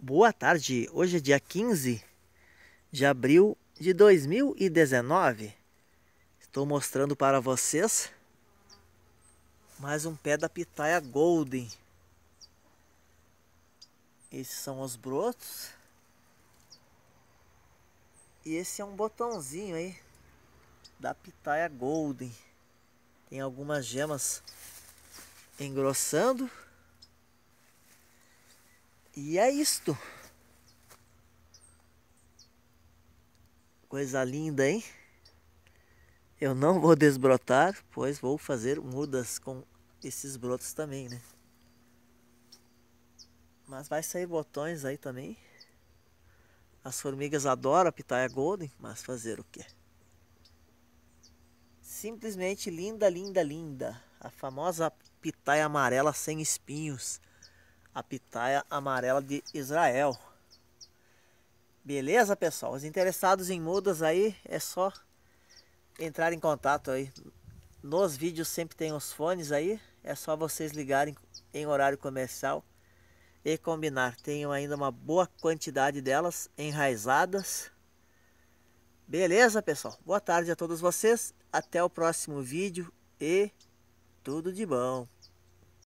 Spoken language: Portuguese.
Boa tarde, hoje é dia 15 de abril de 2019. Estou mostrando para vocês mais um pé da pitaia golden. Esses são os brotos. E esse é um botãozinho aí da pitaia golden. Tem algumas gemas engrossando. E é isto. Coisa linda, hein? Eu não vou desbrotar, pois vou fazer mudas com esses brotos também, né? Mas vai sair botões aí também. As formigas adoram a pitaia golden, mas fazer o quê? Simplesmente linda, linda, linda. A famosa pitaia amarela sem espinhos a pitaia amarela de Israel. Beleza, pessoal? Os interessados em mudas aí, é só entrar em contato aí. Nos vídeos sempre tem os fones aí, é só vocês ligarem em horário comercial e combinar. Tenho ainda uma boa quantidade delas enraizadas. Beleza, pessoal? Boa tarde a todos vocês. Até o próximo vídeo e tudo de bom.